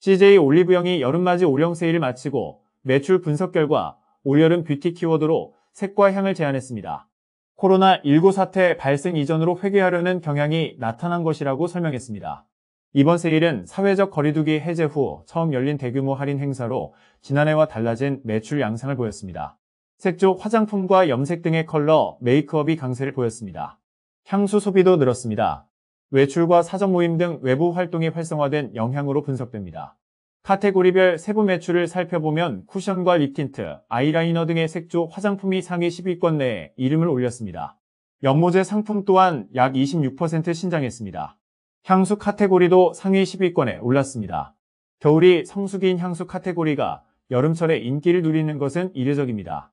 CJ 올리브영이 여름맞이 올영 세일을 마치고 매출 분석 결과 올여름 뷰티 키워드로 색과 향을 제안했습니다. 코로나19 사태 발생 이전으로 회귀하려는 경향이 나타난 것이라고 설명했습니다. 이번 세일은 사회적 거리두기 해제 후 처음 열린 대규모 할인 행사로 지난해와 달라진 매출 양상을 보였습니다. 색조 화장품과 염색 등의 컬러, 메이크업이 강세를 보였습니다. 향수 소비도 늘었습니다. 외출과 사전 모임 등 외부 활동이 활성화된 영향으로 분석됩니다. 카테고리별 세부 매출을 살펴보면 쿠션과 립틴트, 아이라이너 등의 색조 화장품이 상위 10위권 내에 이름을 올렸습니다. 연모제 상품 또한 약 26% 신장했습니다. 향수 카테고리도 상위 10위권에 올랐습니다. 겨울이 성수기인 향수 카테고리가 여름철에 인기를 누리는 것은 이례적입니다.